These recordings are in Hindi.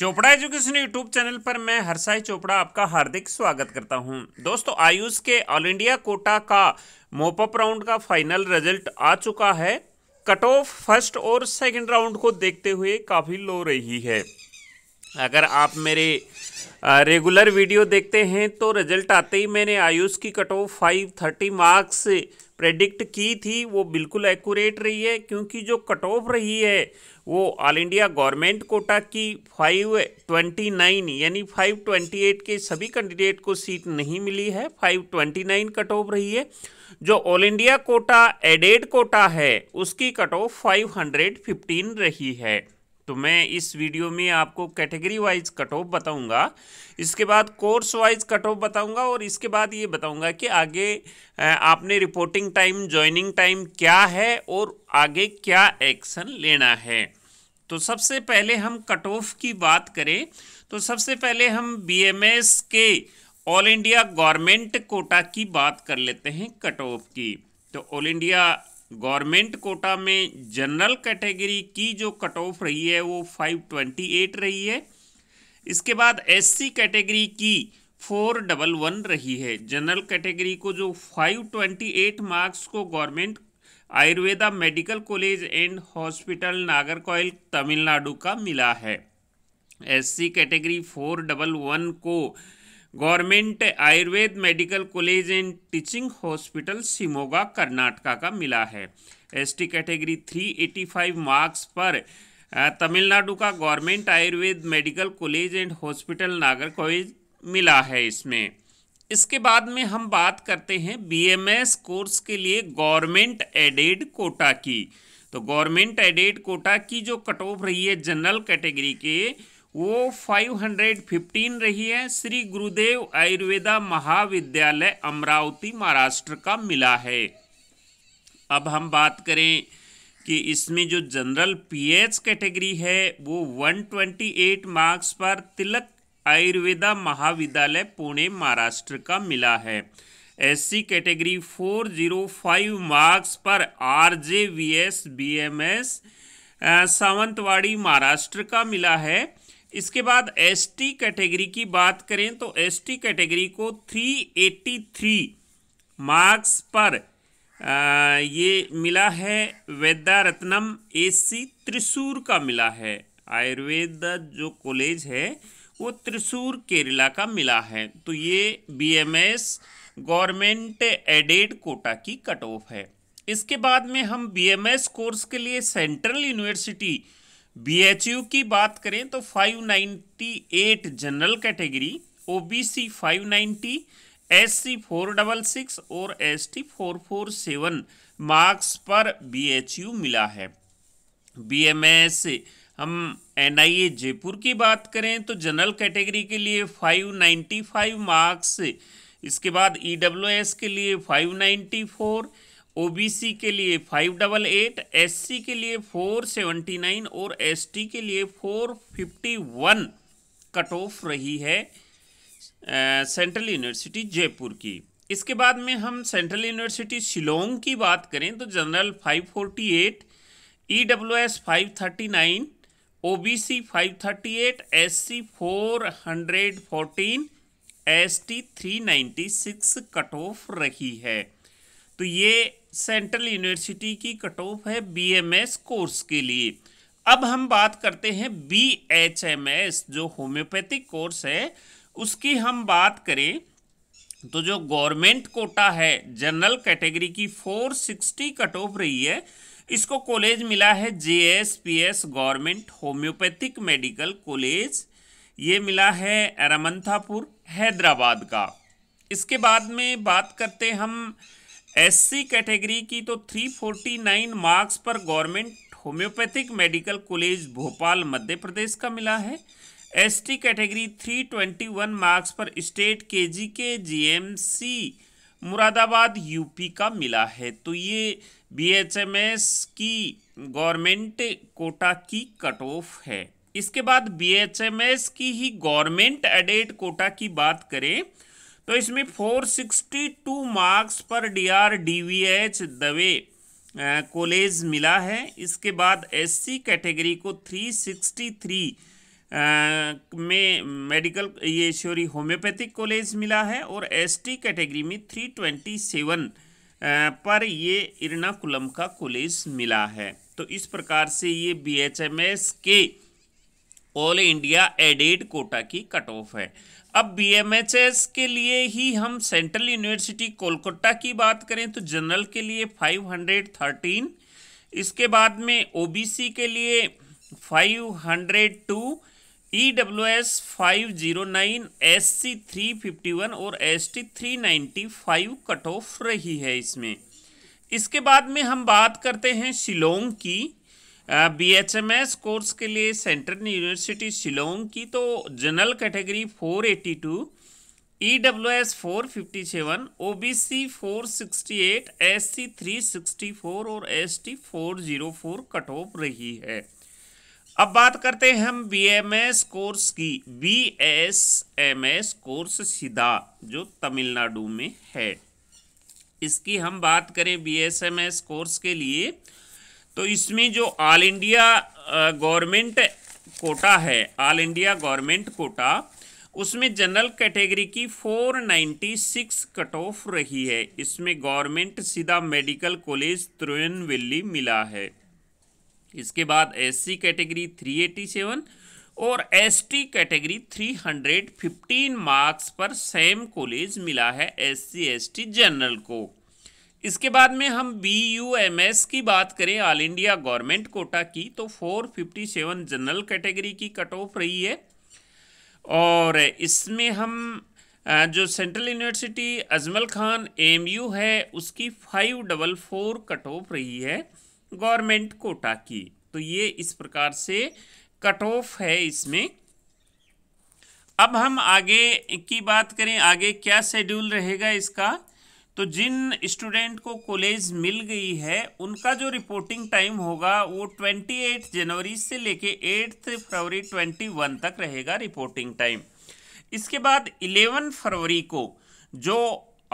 चोपड़ा एजुकेशन यूट्यूब चैनल पर मैं हरसाई चोपड़ा आपका हार्दिक स्वागत करता हूं दोस्तों आयुष के ऑल इंडिया कोटा का मोपअप राउंड का फाइनल रिजल्ट आ चुका है कट ऑफ फर्स्ट और सेकंड राउंड को देखते हुए काफ़ी लो रही है अगर आप मेरे रेगुलर वीडियो देखते हैं तो रिजल्ट आते ही मैंने आयुष की cut off five thirty marks predict की थी वो बिल्कुल एक्यूरेट रही है क्योंकि जो कट ऑफ रही है वो ऑल इंडिया गवर्नमेंट कोटा की 529 यानी 528 के सभी कैंडिडेट को सीट नहीं मिली है 529 कट ऑफ रही है जो all India quota aided quota है उसकी कट ऑफ 515 रही है तो मैं इस वीडियो में आपको कैटेगरी वाइज कट ऑफ बताऊँगा इसके बाद कोर्स वाइज कट ऑफ बताऊँगा और इसके बाद ये बताऊँगा कि आगे आपने रिपोर्टिंग टाइम ज्वाइनिंग टाइम क्या है और आगे क्या एक्शन लेना है तो सबसे पहले हम कट ऑफ की बात करें तो सबसे पहले हम एस के ऑल इंडिया गवर्नमेंट कोटा की बात कर लेते हैं कट ऑफ की तो ऑल इंडिया गवर्नमेंट कोटा में जनरल कैटेगरी की जो कट ऑफ रही है वो 528 रही है इसके बाद एससी कैटेगरी की फोर डबल वन रही है जनरल कैटेगरी को जो 528 मार्क्स को government Ayurveda medical college and hospital Nagercoil Tamil Nadu का मिला है SC category four double one को government Ayurveda medical college and teaching hospital Shimoga Karnataka का मिला है एसटी कैटेगरी 385 मार्क्स पर तमिलनाडु का government Ayurveda medical college and hospital Nagar college मिला है इसमें इसके बाद में हम बात करते हैं बीएमएस कोर्स के लिए गवर्नमेंट एडेड कोटा की तो गवर्नमेंट एडेड कोटा की जो कट ऑफ रही है जनरल कैटेगरी के वो 515 रही है श्री गुरुदेव आयुर्वेदा महाविद्यालय अमरावती महाराष्ट्र का मिला है अब हम बात करें कि इसमें जो जनरल पीएच कैटेगरी है वो 128 मार्क्स पर तिलक आयुर्वेदा महाविद्यालय पुणे महाराष्ट्र का मिला है एससी कैटेगरी 405 मार्क्स पर R J V S B M S Sawantwadi Maharashtra का मिला है इसके बाद एसटी कैटेगरी की बात करें तो एसटी कैटेगरी को 383 मार्क्स पर आ, ये मिला है वेदा रत्नम सी त्रिशूर का मिला है आयुर्वेद जो कॉलेज है वो त्रिशूर केरला का मिला है तो ये बीएमएस गवर्नमेंट एडेड कोटा की कट ऑफ है इसके बाद में हम बीएमएस कोर्स के लिए सेंट्रल यूनिवर्सिटी बीएचयू की बात करें तो 598 जनरल कैटेगरी ओबीसी 590 एससी 466 और एसटी 447 मार्क्स पर बीएचयू मिला है बीएमएस हम एनआईए जयपुर की बात करें तो जनरल कैटेगरी के लिए 595 मार्क्स इसके बाद ईडब्ल्यूएस e के लिए 594 ओबीसी के लिए फाइव डबल एट एस के लिए फोर सेवेंटी नाइन और एस के लिए four fifty one cut off रही है सेंट्रल यूनिवर्सिटी जयपुर की इसके बाद में हम सेंट्रल यूनिवर्सिटी शिलोंग की बात करें तो general five five five forty eight eight E S S thirty thirty nine O B C C four hundred fourteen S T three ninety six cut off रही है तो ये सेंट्रल यूनिवर्सिटी की कट ऑफ है बीएमएस कोर्स के लिए अब हम बात करते हैं बी एच एम एस जो होम्योपैथिक कोर्स है उसकी हम बात करें तो जो गवर्नमेंट कोटा है जनरल कैटेगरी की 460 कट ऑफ रही है इसको कॉलेज मिला है J S P S government homeopathic medical college ये मिला है रमंथापुर हैदराबाद का इसके बाद में बात करते हम एससी कैटेगरी की तो 349 मार्क्स पर government homeopathic medical college Bhopal Madhya Pradesh का मिला है एसटी कैटेगरी 321 मार्क्स पर state G K GMC Moradabad UP का मिला है तो ये बीएचएमएस की गवर्नमेंट कोटा की कट ऑफ है इसके बाद बीएचएमएस की ही गवर्नमेंट एडेड कोटा की बात करें तो इसमें 462 मार्क्स पर डीआर डीवीएच दवे कॉलेज मिला है इसके बाद एससी कैटेगरी को 363 थ्री में मेडिकल ये सॉरी होम्योपैथिक कॉलेज मिला है और एसटी कैटेगरी में 327 पर ये इरनाकुलम का कॉलेज मिला है तो इस प्रकार से ये बीएचएमएस के ऑल इंडिया एडेड कोटा की कट ऑफ है अब बीएमएचएस के लिए ही हम सेंट्रल यूनिवर्सिटी कोलकाता की बात करें तो जनरल के लिए 513 इसके बाद में ओबीसी के लिए 502 ईडब्ल्यूएस 509 एससी 351 और एसटी 395 कट ऑफ रही है इसमें इसके बाद में हम बात करते हैं शिलोंग की B H M S course के लिए सेंट्रल यूनिवर्सिटी शिलोंग की तो general category four eighty two E W S four fifty seven O B C four sixty eight S C three sixty four और S T four zero four cut off रही है अब बात करते हैं हम बी एम एस कोर्स की B S M S course सीधा जो तमिलनाडु में है इसकी हम बात करें B S M S course के लिए तो इसमें जो ऑल इंडिया गवर्नमेंट कोटा है ऑल इंडिया गवर्नमेंट कोटा उसमें जनरल कैटेगरी की 496 कट ऑफ रही है इसमें गवर्नमेंट सीधा मेडिकल कॉलेज त्रिवेनवेली मिला है इसके बाद एससी कैटेगरी 387 और एसटी कैटेगरी 315 मार्क्स पर सेम कॉलेज मिला है एससी एसटी जनरल को इसके बाद में हम बी यू एम एस की बात करें ऑल इंडिया गवर्नमेंट कोटा की तो 457 जनरल कैटेगरी की कट ऑफ रही है और इसमें हम जो central university Ajmal Khan M U है उसकी five double four cut off रही है गवर्नमेंट कोटा की तो ये इस प्रकार से कट ऑफ है इसमें अब हम आगे की बात करें आगे क्या शेड्यूल रहेगा इसका तो जिन स्टूडेंट को कॉलेज मिल गई है उनका जो रिपोर्टिंग टाइम होगा वो 28 जनवरी से लेके 8 फरवरी 21 तक रहेगा रिपोर्टिंग टाइम इसके बाद 11 फरवरी को जो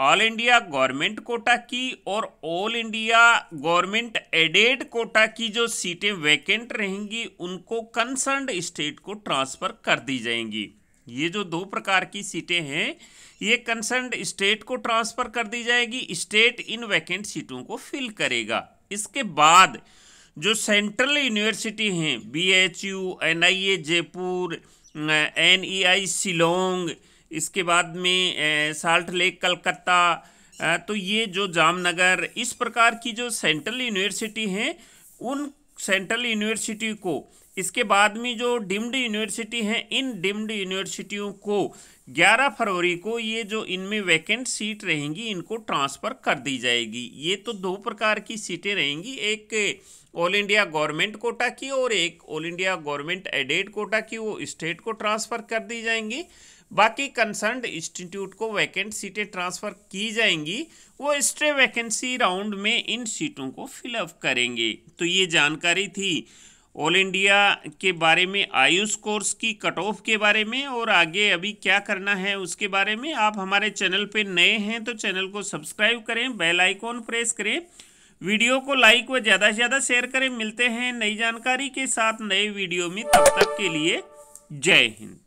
ऑल इंडिया गवर्नमेंट कोटा की और all India government aided quota की जो सीटें वैकेंट रहेंगी उनको कंसर्न स्टेट को ट्रांसफ़र कर दी जाएंगी ये जो दो प्रकार की सीटें हैं ये कंसर्न स्टेट को ट्रांसफ़र कर दी जाएगी स्टेट इन वैकेंट सीटों को फिल करेगा इसके बाद जो सेंट्रल यूनिवर्सिटी हैं B H U N I A Jaipur N E e I Shillong इसके बाद में साल्ट लेक कलकत्ता तो ये जो जामनगर इस प्रकार की जो सेंट्रल यूनिवर्सिटी हैं उन सेंट्रल यूनिवर्सिटी को इसके बाद में जो डिम्ड यूनिवर्सिटी हैं इन डिम्ड यूनिवर्सिटियों को 11 फरवरी को ये जो इनमें वैकेंट सीट रहेंगी इनको ट्रांसफ़र कर दी जाएगी ये तो दो प्रकार की सीटें रहेंगी एक ऑल इंडिया गवर्नमेंट कोटा की और एक all India government aided quota की वो स्टेट को ट्रांसफ़र कर दी जाएंगी बाकी कंसर्न इंस्टीट्यूट को वैकेंट सीटें ट्रांसफ़र की जाएंगी वो स्ट्रे वैकेंसी राउंड में इन सीटों को फिलअप करेंगे तो ये जानकारी थी ऑल इंडिया के बारे में आयुष कोर्स की कट ऑफ के बारे में और आगे अभी क्या करना है उसके बारे में आप हमारे चैनल पे नए हैं तो चैनल को सब्सक्राइब करें बेल आइकॉन प्रेस करें वीडियो को लाइक व ज़्यादा से ज़्यादा शेयर करें मिलते हैं नई जानकारी के साथ नए वीडियो में तब तक के लिए जय हिंद